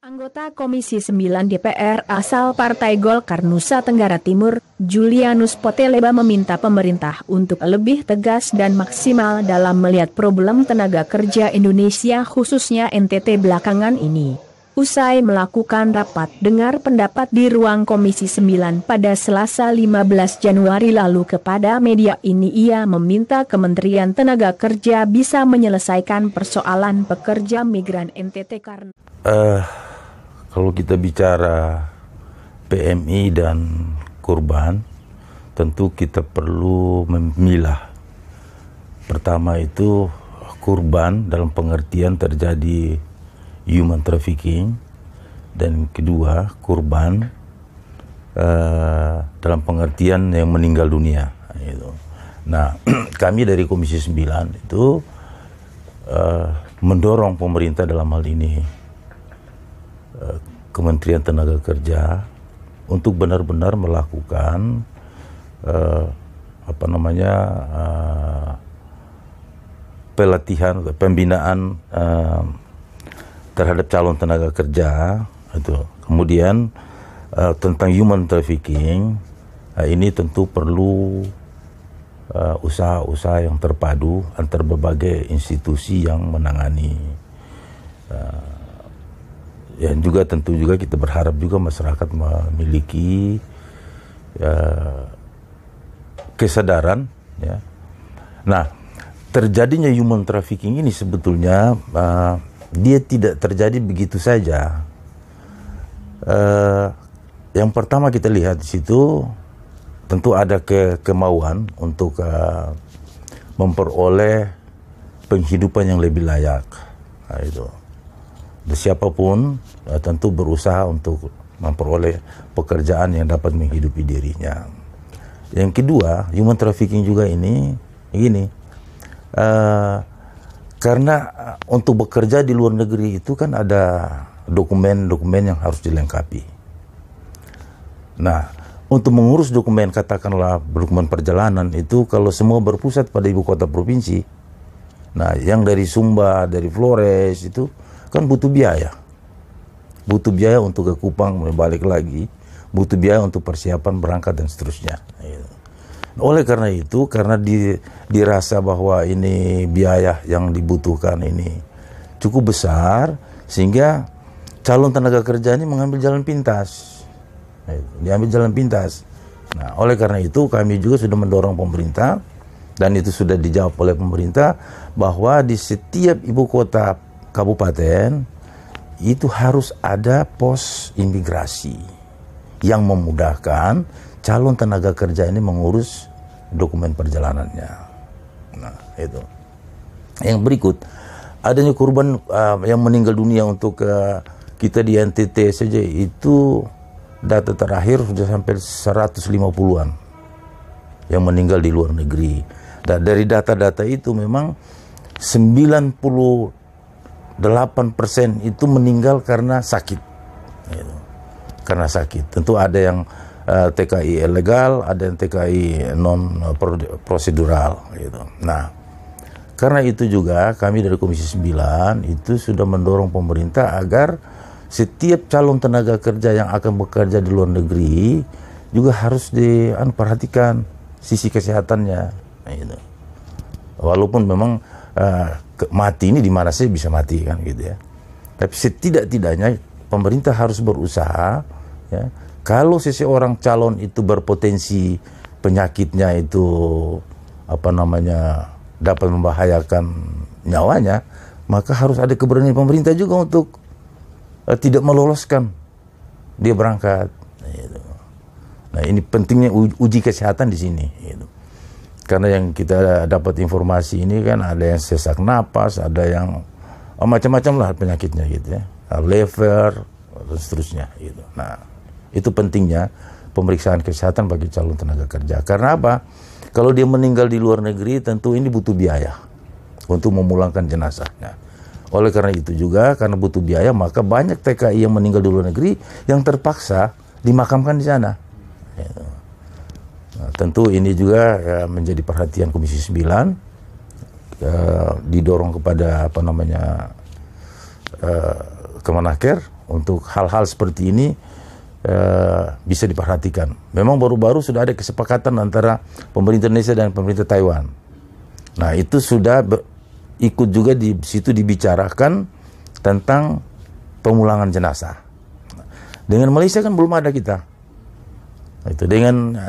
Anggota Komisi 9 DPR asal Partai Golkar Nusa Tenggara Timur, Julianus Poteleba meminta pemerintah untuk lebih tegas dan maksimal dalam melihat problem tenaga kerja Indonesia khususnya NTT belakangan ini. Usai melakukan rapat dengar pendapat di ruang Komisi 9 pada Selasa 15 Januari lalu kepada media ini ia meminta Kementerian Tenaga Kerja bisa menyelesaikan persoalan pekerja migran NTT karena... Uh, kalau kita bicara PMI dan kurban, tentu kita perlu memilah. Pertama itu kurban dalam pengertian terjadi human trafficking dan kedua kurban uh, dalam pengertian yang meninggal dunia gitu. Nah, kami dari Komisi 9 itu uh, mendorong pemerintah dalam hal ini uh, Kementerian Tenaga Kerja untuk benar-benar melakukan uh, apa namanya uh, pelatihan pembinaan terhadap calon tenaga kerja itu. Kemudian uh, tentang human trafficking uh, ini tentu perlu eh, usaha-usaha yang terpadu antar berbagai institusi yang menangani uh, yang juga tentu juga kita berharap juga masyarakat memiliki uh, kesadaran ya. Nah, terjadinya human trafficking ini sebetulnya uh, dia tidak terjadi begitu saja. Uh, yang pertama kita lihat di situ tentu ada ke kemauan untuk uh, memperoleh penghidupan yang lebih layak. Nah, itu. Siapapun uh, tentu berusaha untuk memperoleh pekerjaan yang dapat menghidupi dirinya. Yang kedua, human trafficking juga ini begini. Uh, karena eh, untuk bekerja di luar negeri itu kan ada dokumen-dokumen yang harus dilengkapi. Nah, untuk mengurus dokumen katakanlah dokumen perjalanan itu kalau semua berpusat pada ibu kota provinsi. Nah, yang dari Sumba, dari Flores itu kan butuh biaya. Butuh biaya untuk ke Kupang, balik lagi, butuh biaya untuk persiapan berangkat dan seterusnya. Nah, gitu. Oleh karena itu, karena di, dirasa bahwa ini biaya yang dibutuhkan ini cukup besar, sehingga calon tenaga kerja ini mengambil jalan pintas. Diambil jalan pintas. Nah, oleh karena itu kami juga sudah mendorong pemerintah dan itu sudah dijawab oleh pemerintah bahwa di setiap ibu kota kabupaten itu harus ada pos imigrasi yang memudahkan calon tenaga kerja ini mengurus dokumen perjalanannya. Nah, itu. Yang berikut, adanya korban uh, yang meninggal dunia untuk uh, kita di NTT saja itu data terakhir sudah sampai 150-an yang meninggal di luar negeri. Dan dari data-data itu memang 98% itu meninggal karena sakit. Gitu. Karena sakit. Tentu ada yang Eh, TKI ilegal, ada yang TKI non eh, prosedural gitu. Nah, karena itu juga kami dari Komisi 9 itu sudah mendorong pemerintah agar setiap calon tenaga kerja yang akan bekerja di luar negeri juga harus diperhatikan anu, sisi kesehatannya nah, gitu. Walaupun memang uh, mati ini di mana sih bisa mati kan gitu ya. Tapi setidak-tidaknya pemerintah harus berusaha ya kalau seseorang calon itu berpotensi penyakitnya itu apa namanya dapat membahayakan nyawanya, maka harus ada keberanian pemerintah juga untuk uh, tidak meloloskan dia berangkat. Nah, nah ini pentingnya uji kesehatan di sini. Gitu. Karena yang kita dapat informasi ini kan ada yang sesak napas, ada yang oh, macam-macam lah penyakitnya gitu ya, lever dan seterusnya gitu. Nah itu pentingnya pemeriksaan kesehatan bagi calon tenaga kerja. Karena apa? Kalau dia meninggal di luar negeri, tentu ini butuh biaya untuk memulangkan jenazahnya. Oleh karena itu juga, karena butuh biaya, maka banyak TKI yang meninggal di luar negeri yang terpaksa dimakamkan di sana. Gitu. Nah, tentu ini juga ya, menjadi perhatian Komisi 9 ya, didorong kepada apa namanya eh, Kemenaker untuk hal-hal seperti ini Eh, bisa diperhatikan. Memang baru-baru sudah ada kesepakatan antara pemerintah Indonesia dan pemerintah Taiwan. Nah, itu sudah ikut juga di situ dibicarakan tentang pemulangan jenazah. Dengan Malaysia kan belum ada kita. Nah, itu dengan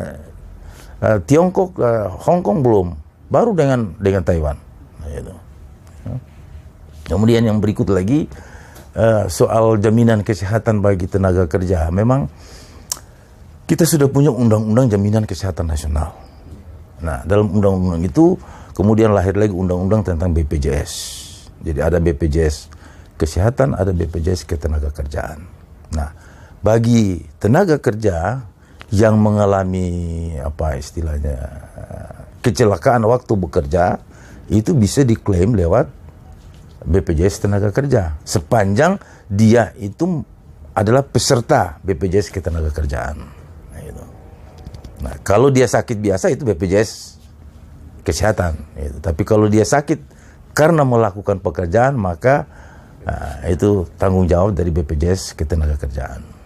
uh, Tiongkok, uh, Hong Kong belum. Baru dengan dengan Taiwan. Nah, itu. Kemudian yang berikut lagi Eh, soal jaminan kesehatan bagi tenaga kerja, memang kita sudah punya undang-undang jaminan kesehatan nasional. Nah, dalam undang-undang itu kemudian lahir lagi undang-undang tentang BPJS. Jadi ada BPJS kesehatan, ada BPJS ketenaga kerjaan. Nah, bagi tenaga kerja yang mengalami apa istilahnya kecelakaan waktu bekerja itu bisa diklaim lewat BPJS Tenaga Kerja sepanjang dia itu adalah peserta BPJS Ketenaga Kerjaan. Nah, gitu. nah kalau dia sakit biasa itu BPJS Kesehatan. Gitu. Tapi kalau dia sakit karena melakukan pekerjaan maka nah, itu tanggung jawab dari BPJS Ketenaga Kerjaan.